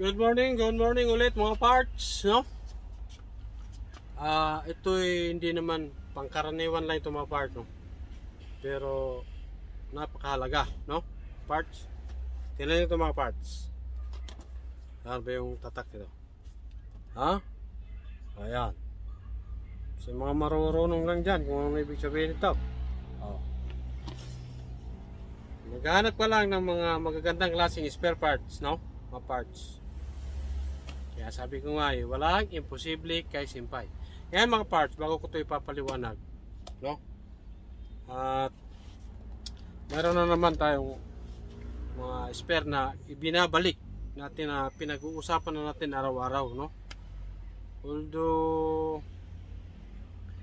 Good morning, good morning ulit mga parts, no? Ah, uh, ito ay hindi naman pangkaraniwan lang ito mga parts, no? Pero napakahalaga, no? Parts. Tingnan niyo ito mga parts. Ano ba yung tatak nito? Ha? Ayan. Sa mga marurunong lang dyan, kung ano ibig sabihin ito. Oh. Naghahanap pa lang ng mga magagandang klaseng spare parts, no? Mga parts. Kaya sabi ko nga, eh, walang imposible kay Simpay. Ngayon mga parts, bago ko ito ipapaliwanag. No? At meron na naman tayong mga spare na ibinabalik natin na pinag-uusapan na natin araw-araw. No? Although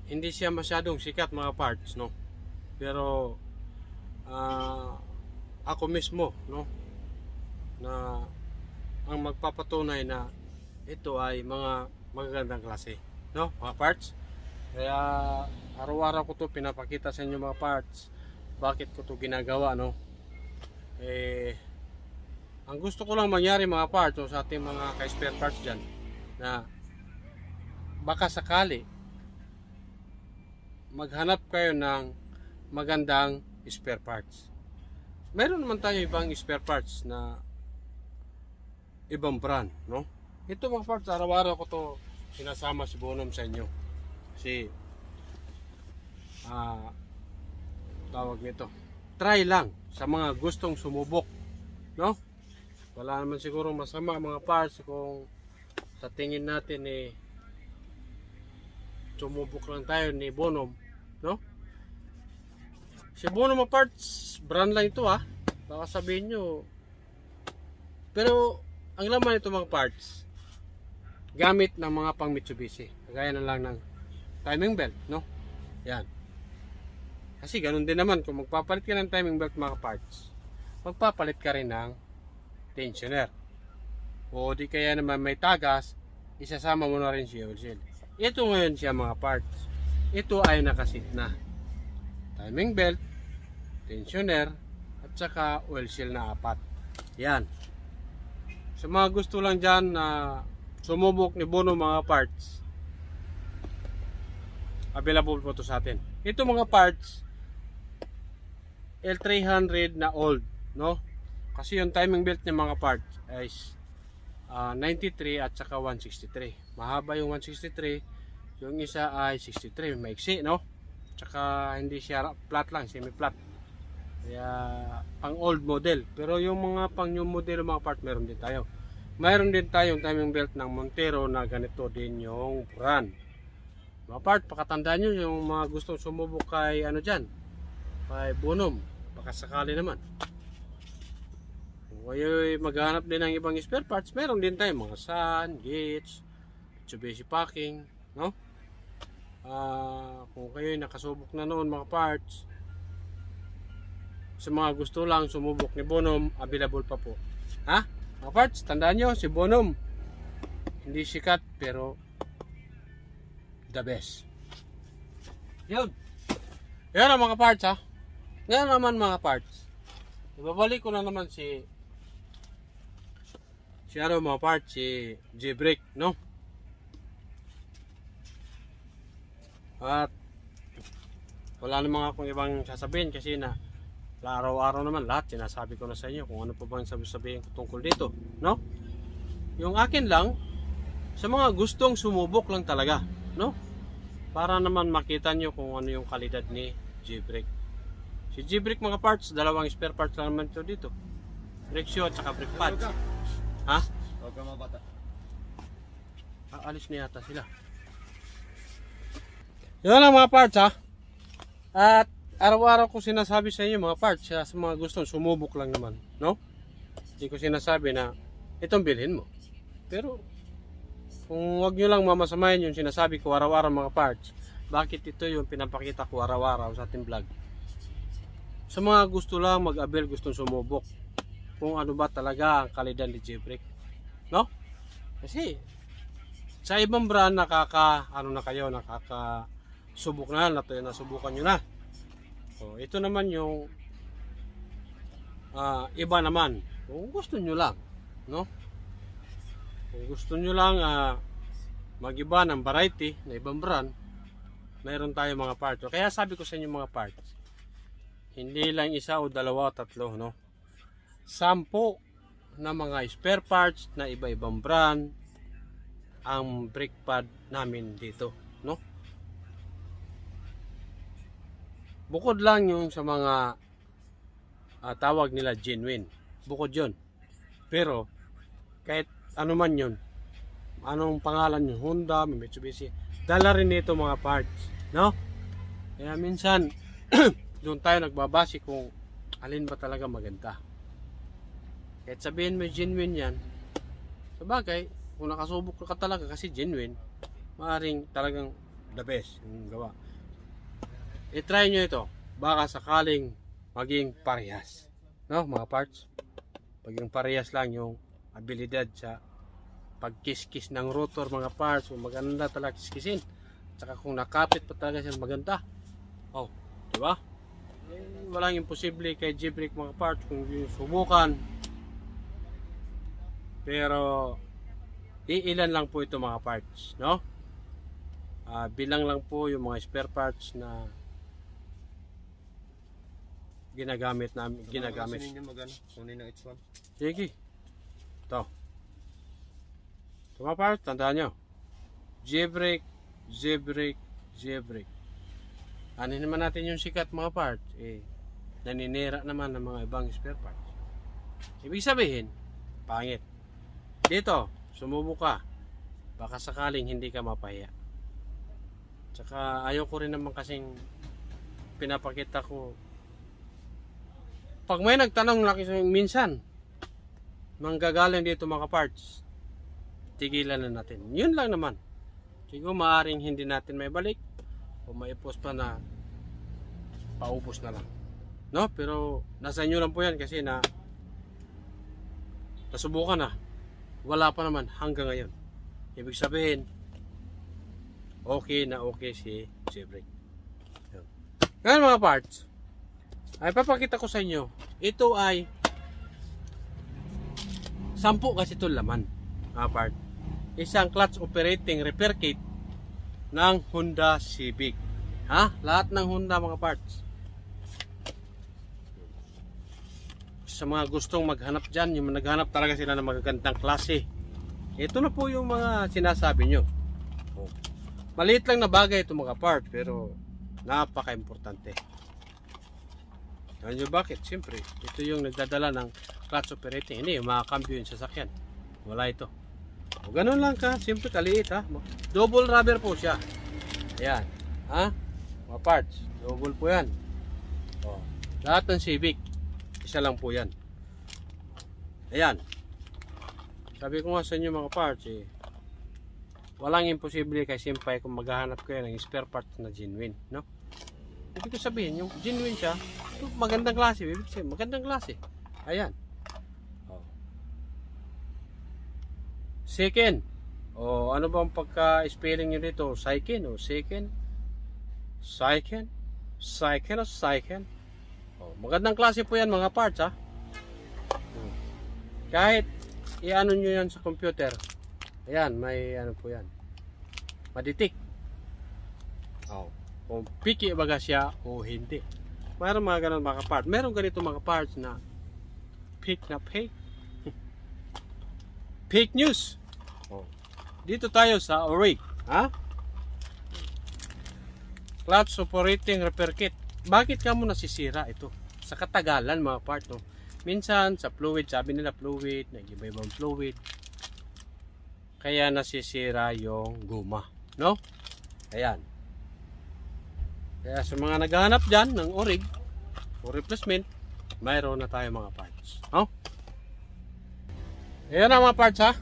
hindi siya masyadong sikat mga parts. No? Pero uh, ako mismo no na ang magpapatunay na ito ay mga magagandang klase no mga parts kaya araw-araw ko to pinapakita sa inyo mga parts bakit ko to ginagawa no eh ang gusto ko lang mangyari mga parts o sa ating mga ka-spare parts dyan na baka sakali maghanap kayo ng magandang spare parts meron naman tayo ibang spare parts na ibang brand no ito mga parts, araw-araw ko to sinasama si Bonom sa inyo. Kasi ah, tawag nito. Try lang sa mga gustong sumubok. No? Wala naman siguro masama mga parts kung sa tingin natin eh sumubok lang tayo ni Bonom. no si Bonum parts brand lang ito ha ah. baka sabihin nyo pero ang laman ito mga parts gamit ng mga pang Mitsubishi. Kagaya na lang ng timing belt, no? Yan. Kasi ganun din naman, kung magpapalit ka ng timing belt mga parts, magpapalit ka rin ng tensioner. O di kaya naman may tagas, isasama mo na rin fuel seal. Ito ngayon siya mga parts. Ito ay nakasit na. Timing belt, tensioner, at saka oil seal na apat. Yan. Sa mga gusto lang dyan na uh, sumubok ni Bono mga parts available po to sa atin ito mga parts L300 na old no kasi yung timing belt niya mga parts is uh, ah, 93 at saka 163 mahaba yung 163 yung isa ay 63 maiksi no saka hindi siya flat lang semi flat kaya pang old model pero yung mga pang new model mga parts meron din tayo mayroon din tayong timing belt ng Montero na ganito din yung brand. Apart, pakatandaan nyo yung mga gustong sumubok kay ano dyan, kay Bunom. Baka sakali naman. Kung kayo'y maghanap din ng ibang spare parts, meron din tayong mga sun, gates, Mitsubishi packing, no? Uh, kung kayo'y nakasubok na noon mga parts, sa mga gusto lang sumubok ni Bonom, available pa po. Ha? Kaparts, tandaan nyo, si Bonum, hindi sikat pero the best. Yun. Yan ang mga parts ha. Ngayon naman mga parts. Ibabalik ko na naman si si ano mga parts, si J-brake, no? At wala namang akong ibang sasabihin kasi na araw-araw naman lahat sinasabi ko na sa inyo kung ano pa bang sabi-sabihin ko tungkol dito no yung akin lang sa mga gustong sumubok lang talaga no para naman makita niyo kung ano yung kalidad ni G-brake si G-brake mga parts dalawang spare parts lang naman ito dito brake shoe at saka brake pads ha? huwag ka mabata aalis na yata sila yun lang mga parts ha at araw-araw ko sinasabi sa inyo mga parts sa mga gustong sumubok lang naman no hindi ko sinasabi na itong bilhin mo pero kung wag nyo lang mamasamayan yung sinasabi ko araw-araw mga parts bakit ito yung pinapakita ko araw-araw sa ating vlog sa mga gusto lang mag-avail gustong sumubok kung ano ba talaga ang kalidad ni Jeffrey no kasi sa ibang brand nakaka ano na kayo nakaka subok na na subukan nasubukan nyo na Oh, ito naman yung uh, iba naman. Kung gusto niyo lang, no? Kung gusto niyo lang uh, magiba ng variety na ibang brand, mayroon tayo mga parts. Kaya sabi ko sa inyo mga parts, hindi lang isa o dalawa o tatlo, no? Sampo na mga spare parts na iba-ibang brand ang brake pad namin dito. Bukod lang yung sa mga uh, tawag nila genuine. Bukod yun Pero, kahit ano man yun, anong pangalan yung Honda, Mitsubishi, dala rin nito mga parts. No? Kaya minsan, doon tayo nagbabase kung alin ba talaga maganda. Kahit sabihin mo genuine yan, sabagay, kung nakasubok ka talaga kasi genuine, maaring talagang the best yung gawa i-try nyo ito baka sakaling maging parehas no mga parts maging parehas lang yung abilidad sa pagkiskis ng rotor mga parts kung maganda talaga kiskisin tsaka kung nakapit pa talaga siya maganda oh di ba eh, walang imposible kay Jibrick mga parts kung subukan pero iilan lang po ito mga parts no uh, bilang lang po yung mga spare parts na ginagamit namin so, ginagamit sinin niyo magano kunin ng H1 sige ito tama pa tandaan nyo jailbreak jailbreak jailbreak ano naman natin yung sikat mga parts eh naninira naman ng mga ibang spare parts ibig sabihin pangit dito sumubok ka baka sakaling hindi ka mapahiya tsaka ayaw ko rin naman kasing pinapakita ko pag may nagtanong laki minsan, manggagaling dito mga parts, tigilan na natin. Yun lang naman. Siguro maaring hindi natin may balik o post pa na paupos na lang. No? Pero nasa inyo lang po yan kasi na nasubukan na. Wala pa naman hanggang ngayon. Ibig sabihin, okay na okay si, si brake. Ngayon mga parts, ay papakita ko sa inyo ito ay sampu kasi ito laman apart isang clutch operating repair kit ng Honda Civic ha lahat ng Honda mga parts sa mga gustong maghanap dyan yung naghanap talaga sila ng magagandang klase ito na po yung mga sinasabi nyo oh. maliit lang na bagay ito mga part pero napaka importante alam nyo bakit? Siyempre, ito yung nagdadala ng clutch operating. Hindi, yung mga cambio yung sasakyan. Wala ito. O, ganun lang ka. Siyempre, kaliit ha. Double rubber po siya. Ayan. Ha? Mga parts. Double po yan. O, lahat ng Civic. Isa lang po yan. Ayan. Sabi ko nga sa inyo mga parts eh. Walang imposible kay simpay kung maghahanap kayo ng spare parts na genuine. No? Ibig ko sabihin, yung genuine siya, magandang klase. Ibig sabihin, magandang klase. Ayan. Oh. Second. O oh, ano bang pagka-spelling nyo dito? Saiken o oh, second? Saiken? Saiken o saiken? Oh, magandang klase po yan mga parts ha. Hmm. Kahit i-ano nyo yan sa computer. Ayan, may ano po yan. madetect Oh kung picky baga siya o hindi. Mayroon mga ganun mga parts. Meron ganito mga parts na fake na fake. fake news. Oh. Dito tayo sa Orig. Ha? Clutch operating repair kit. Bakit ka mo nasisira ito? Sa katagalan mga part no. Minsan sa fluid, sabi nila fluid, nag-iba-ibang fluid. Kaya nasisira yung guma, no? Ayan. Kaya sa mga naghahanap dyan ng orig o replacement, mayroon na tayo mga parts. No? Oh. Ayan na mga parts ha.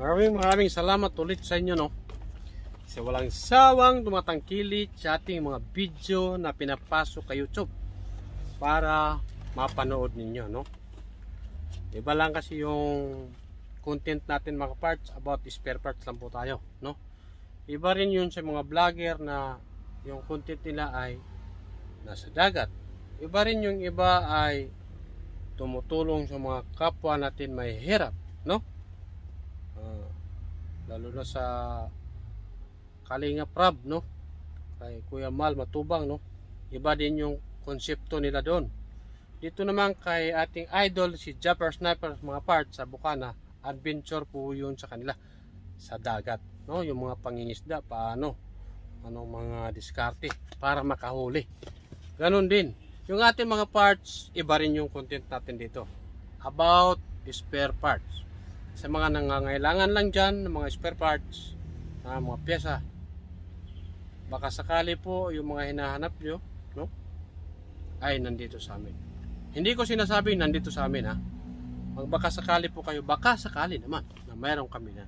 Maraming maraming salamat ulit sa inyo no. Kasi walang sawang tumatangkilik sa ating mga video na pinapasok kay YouTube para mapanood ninyo no. Iba lang kasi yung content natin mga parts about spare parts lang po tayo no. Iba rin yun sa mga vlogger na yung content nila ay nasa dagat. Iba rin yung iba ay tumutulong sa mga kapwa natin may hirap, no? Uh, lalo na sa Kalinga Prab, no? Kay Kuya Mal Matubang, no? Iba din yung konsepto nila doon. Dito naman kay ating idol si Japper Sniper mga part sa Bukana, adventure po yun sa kanila sa dagat, no? Yung mga pangingisda paano ano mga diskarte para makahuli. Ganun din. Yung ating mga parts, iba rin yung content natin dito. About spare parts. Sa mga nangangailangan lang dyan ng mga spare parts, na mga pyesa. Baka sakali po yung mga hinahanap nyo, no? ay nandito sa amin. Hindi ko sinasabi nandito sa amin ha. Baka sakali po kayo, baka sakali naman na mayroon kami na.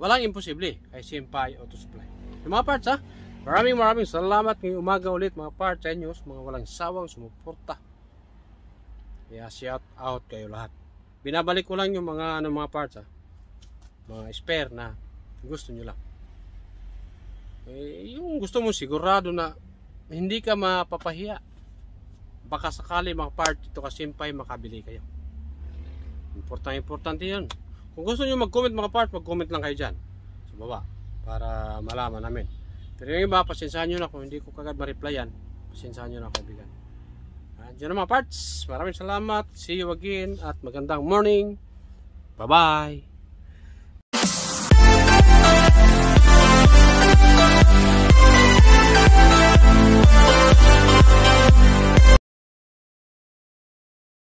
Walang imposible kay Simpay Auto Supply. Yung mga parts ha. Maraming maraming salamat ngayong umaga ulit mga parts sa inyo. Sa mga walang sawang sumuporta. Kaya shout out kayo lahat. Binabalik ko lang yung mga ano mga parts ha. Mga spare na gusto nyo lang. Eh, yung gusto mo sigurado na hindi ka mapapahiya. Baka sakali mga parts ito kasimpay makabili kayo. Importante, importante yun. Kung gusto niyo mag-comment mga parts mag-comment lang kayo dyan. Sa baba para malaman namin. Pero yung iba, pasensahan nyo na kung hindi ko kagad ma-replyan. Pasensahan nyo na kaibigan. Diyan naman parts. Maraming salamat. See you again at magandang morning. Bye-bye. We'll be right back.